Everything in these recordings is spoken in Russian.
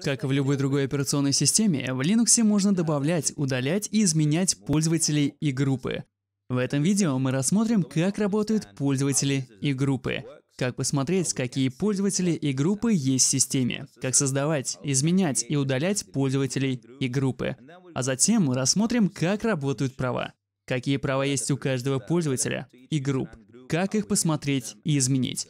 Как и в любой другой операционной системе, в Linux можно добавлять, удалять и изменять пользователей и группы. В этом видео мы рассмотрим, как работают пользователи и группы, как посмотреть, какие пользователи и группы есть в системе, как создавать, изменять и удалять пользователей и группы. А затем мы рассмотрим, как работают права, какие права есть у каждого uh, пользователя и групп, как их посмотреть и изменить,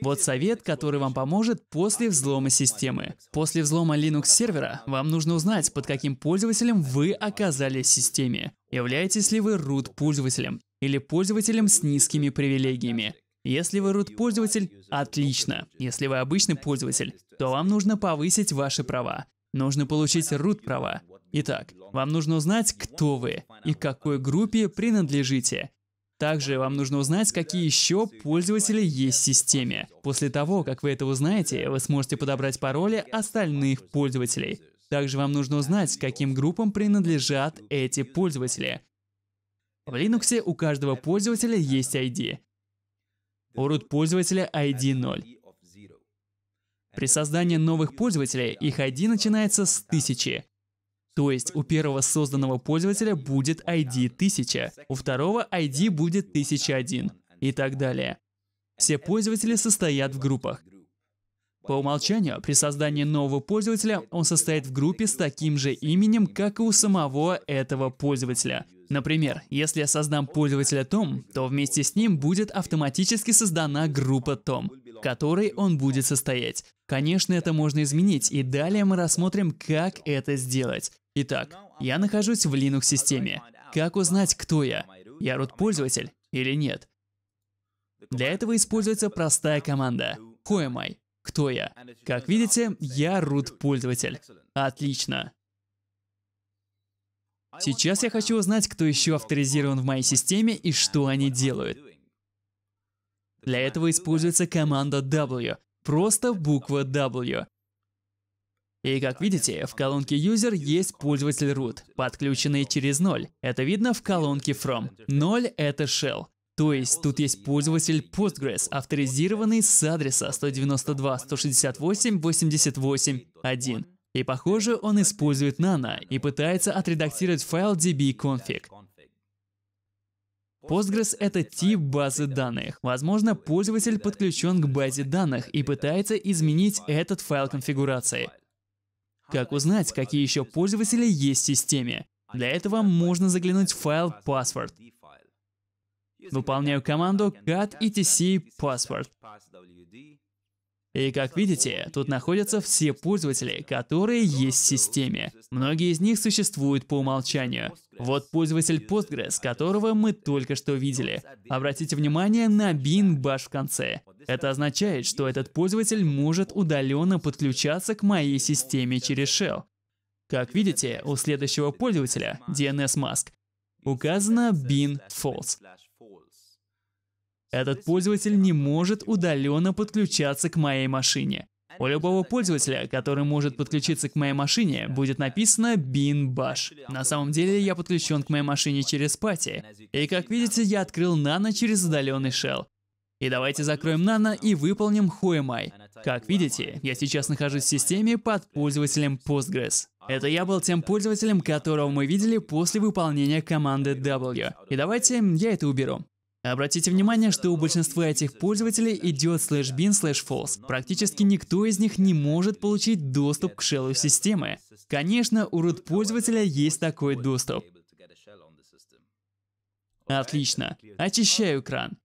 вот совет, который вам поможет после взлома системы. После взлома Linux-сервера вам нужно узнать, под каким пользователем вы оказались в системе. Являетесь ли вы root-пользователем или пользователем с низкими привилегиями. Если вы root-пользователь, отлично. Если вы обычный пользователь, то вам нужно повысить ваши права. Нужно получить root-права. Итак, вам нужно узнать, кто вы и к какой группе принадлежите, также вам нужно узнать, какие еще пользователи есть в системе. После того, как вы это узнаете, вы сможете подобрать пароли остальных пользователей. Также вам нужно узнать, каким группам принадлежат эти пользователи. В Linux у каждого пользователя есть ID. У root пользователя ID 0. При создании новых пользователей их ID начинается с 1000. То есть у первого созданного пользователя будет ID 1000, у второго ID будет 1001 и так далее. Все пользователи состоят в группах. По умолчанию, при создании нового пользователя он состоит в группе с таким же именем, как и у самого этого пользователя. Например, если я создам пользователя Том, то вместе с ним будет автоматически создана группа Том, которой он будет состоять. Конечно, это можно изменить, и далее мы рассмотрим, как это сделать. Итак, я нахожусь в Linux-системе. Как узнать, кто я? Я root-пользователь или нет? Для этого используется простая команда «Who am I?» «Кто я?». Как видите, я root-пользователь. Отлично. Сейчас я хочу узнать, кто еще авторизирован в моей системе и что они делают. Для этого используется команда W, просто буква W. И как видите, в колонке user есть пользователь root, подключенный через 0. Это видно в колонке from. 0 — это shell. То есть тут есть пользователь Postgres, авторизированный с адреса 192.168.88.1. И похоже, он использует nano и пытается отредактировать файл dbconfig. Postgres — это тип базы данных. Возможно, пользователь подключен к базе данных и пытается изменить этот файл конфигурации. Как узнать, какие еще пользователи есть в системе? Для этого можно заглянуть в файл password. Выполняю команду cat etc password. И как видите, тут находятся все пользователи, которые есть в системе. Многие из них существуют по умолчанию. Вот пользователь Postgres, которого мы только что видели. Обратите внимание на bin bash в конце. Это означает, что этот пользователь может удаленно подключаться к моей системе через shell. Как видите, у следующего пользователя, DNS Mask, указано bin false. Этот пользователь не может удаленно подключаться к моей машине. У любого пользователя, который может подключиться к моей машине, будет написано bin bash. На самом деле я подключен к моей машине через пати. И как видите, я открыл нано через удаленный shell. И давайте закроем нано и выполним HoMI. Как видите, я сейчас нахожусь в системе под пользователем Postgres. Это я был тем пользователем, которого мы видели после выполнения команды W. И давайте я это уберу. Обратите внимание, что у большинства этих пользователей идет слэш bin слэш false. Практически никто из них не может получить доступ к шеллу системы. Конечно, у root пользователя есть такой доступ. Отлично. Очищаю экран.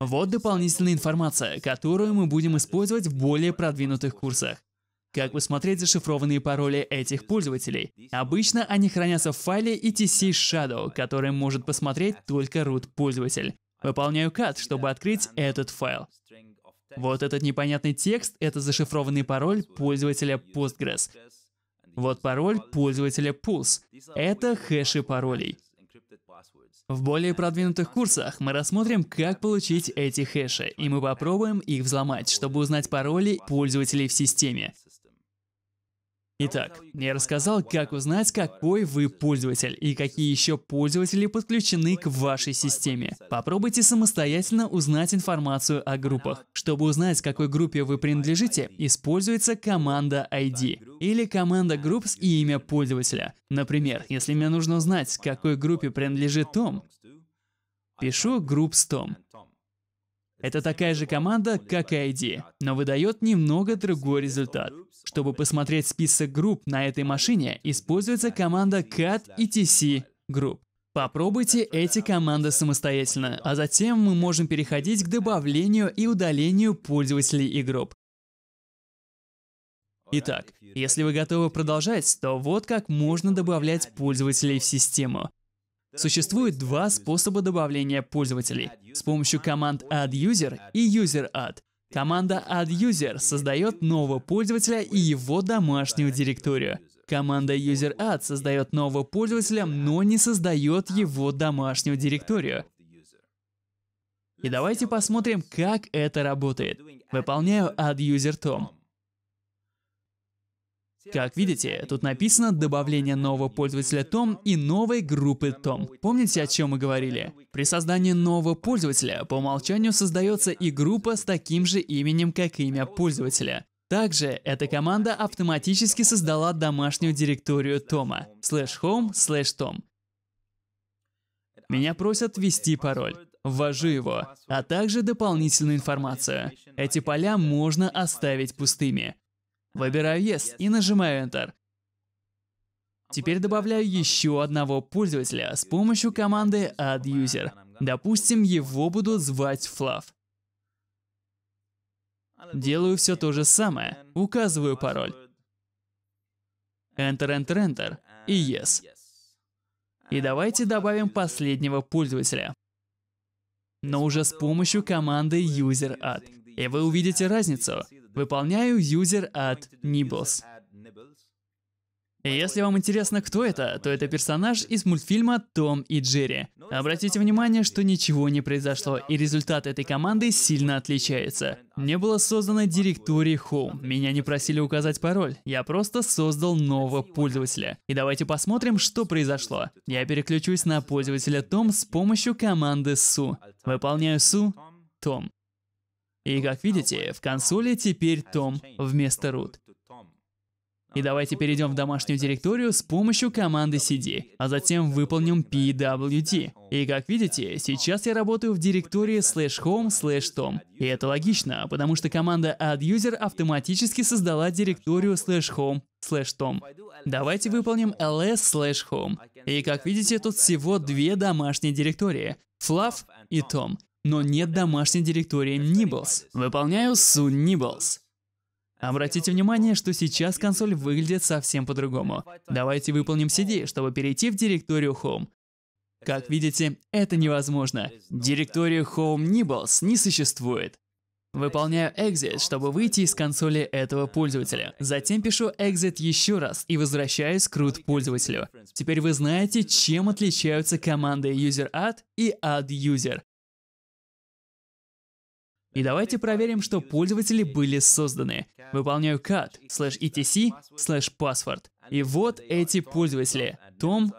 Вот дополнительная информация, которую мы будем использовать в более продвинутых курсах как посмотреть зашифрованные пароли этих пользователей. Обычно они хранятся в файле etc shadow, который может посмотреть только root-пользователь. Выполняю cut, чтобы открыть этот файл. Вот этот непонятный текст — это зашифрованный пароль пользователя Postgres. Вот пароль пользователя Pulse. Это хэши паролей. В более продвинутых курсах мы рассмотрим, как получить эти хэши, и мы попробуем их взломать, чтобы узнать пароли пользователей в системе. Итак, я рассказал, как узнать, какой вы пользователь и какие еще пользователи подключены к вашей системе. Попробуйте самостоятельно узнать информацию о группах. Чтобы узнать, какой группе вы принадлежите, используется команда ID или команда groups с имя пользователя. Например, если мне нужно узнать, какой группе принадлежит Том, пишу groups Tom. Это такая же команда, как и ID, но выдает немного другой результат. Чтобы посмотреть список групп на этой машине, используется команда cat etc group. Попробуйте эти команды самостоятельно, а затем мы можем переходить к добавлению и удалению пользователей и групп. Итак, если вы готовы продолжать, то вот как можно добавлять пользователей в систему. Существует два способа добавления пользователей. С помощью команд adduser и useradd. Команда adduser создает нового пользователя и его домашнюю директорию. Команда useradd создает нового пользователя, но не создает его домашнюю директорию. И давайте посмотрим, как это работает. Выполняю add Tom. Как видите, тут написано добавление нового пользователя Том и новой группы Том. Помните, о чем мы говорили? При создании нового пользователя по умолчанию создается и группа с таким же именем, как имя пользователя. Также эта команда автоматически создала домашнюю директорию Тома slash home slash tom. Меня просят ввести пароль. Ввожу его, а также дополнительную информацию. Эти поля можно оставить пустыми. Выбираю Yes и нажимаю Enter. Теперь добавляю еще одного пользователя с помощью команды Add User. Допустим, его буду звать Fluff. Делаю все то же самое. Указываю пароль. Enter, Enter, Enter. И Yes. И давайте добавим последнего пользователя. Но уже с помощью команды user add. И вы увидите разницу. Выполняю user at nibbles. если вам интересно, кто это, то это персонаж из мультфильма «Том и Джерри». Обратите внимание, что ничего не произошло, и результат этой команды сильно отличается. Мне было создано директории Home, меня не просили указать пароль, я просто создал нового пользователя. И давайте посмотрим, что произошло. Я переключусь на пользователя Том с помощью команды su. Выполняю su Tom. И как видите, в консоли теперь Том вместо root. И давайте перейдем в домашнюю директорию с помощью команды cd, а затем выполним pwd. И как видите, сейчас я работаю в директории slash home slash tom. И это логично, потому что команда adduser автоматически создала директорию slash home slash tom. Давайте выполним ls slash home. И как видите, тут всего две домашние директории, fluff и tom но нет домашней директории Nibbles. Выполняю су Nibbles. Обратите внимание, что сейчас консоль выглядит совсем по-другому. Давайте выполним CD, чтобы перейти в директорию Home. Как видите, это невозможно. Директория Home Nibbles не существует. Выполняю exit, чтобы выйти из консоли этого пользователя. Затем пишу exit еще раз и возвращаюсь к root пользователю. Теперь вы знаете, чем отличаются команды useradd и adduser. И давайте проверим, что пользователи были созданы. Выполняю cat slash etc slash password. И вот эти пользователи. Tom,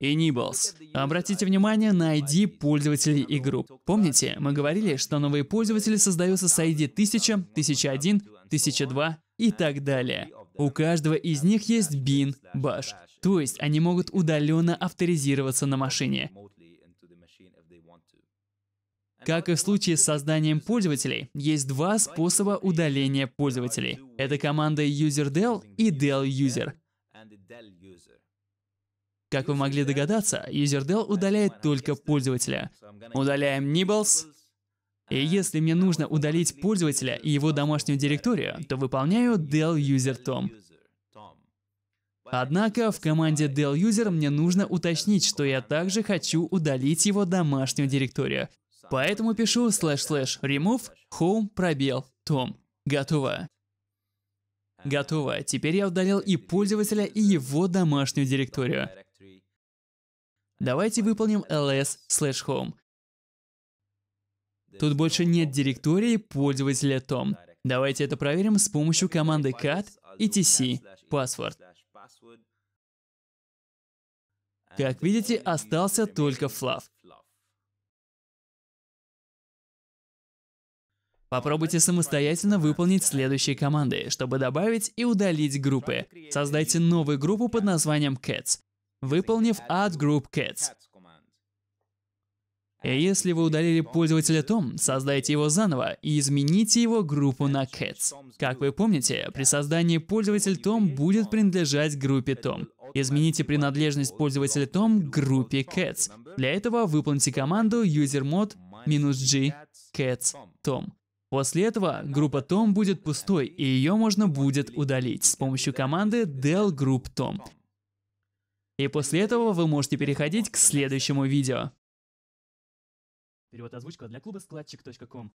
и Nibbles. Обратите внимание на ID пользователей и групп. Помните, мы говорили, что новые пользователи создаются с ID 1000, 1001, 1002 и так далее. У каждого из них есть bin bash, то есть они могут удаленно авторизироваться на машине. Как и в случае с созданием пользователей, есть два способа удаления пользователей. Это команда userDel и delUser. Как вы могли догадаться, userDel удаляет только пользователя. Удаляем nibbles. И если мне нужно удалить пользователя и его домашнюю директорию, то выполняю delUserTom. Однако в команде delUser мне нужно уточнить, что я также хочу удалить его домашнюю директорию. Поэтому пишу слэш-слэш remove home пробел том. Готово. Готово. Теперь я удалил и пользователя, и его домашнюю директорию. Давайте выполним ls slash home. Тут больше нет директории пользователя Tom. Давайте это проверим с помощью команды cat и tc. password. Как видите, остался только fluff. Попробуйте самостоятельно выполнить следующие команды, чтобы добавить и удалить группы. Создайте новую группу под названием Cats, выполнив add group cats. И если вы удалили пользователя Tom, создайте его заново и измените его группу на Cats. Как вы помните, при создании пользователь Tom будет принадлежать группе Tom. Измените принадлежность пользователя Tom группе Cats. Для этого выполните команду usermod-g cats tom. После этого группа Tom будет пустой, и ее можно будет удалить с помощью команды del group tom. И после этого вы можете переходить к следующему видео. Перевод озвучка для клуба складчик.ком.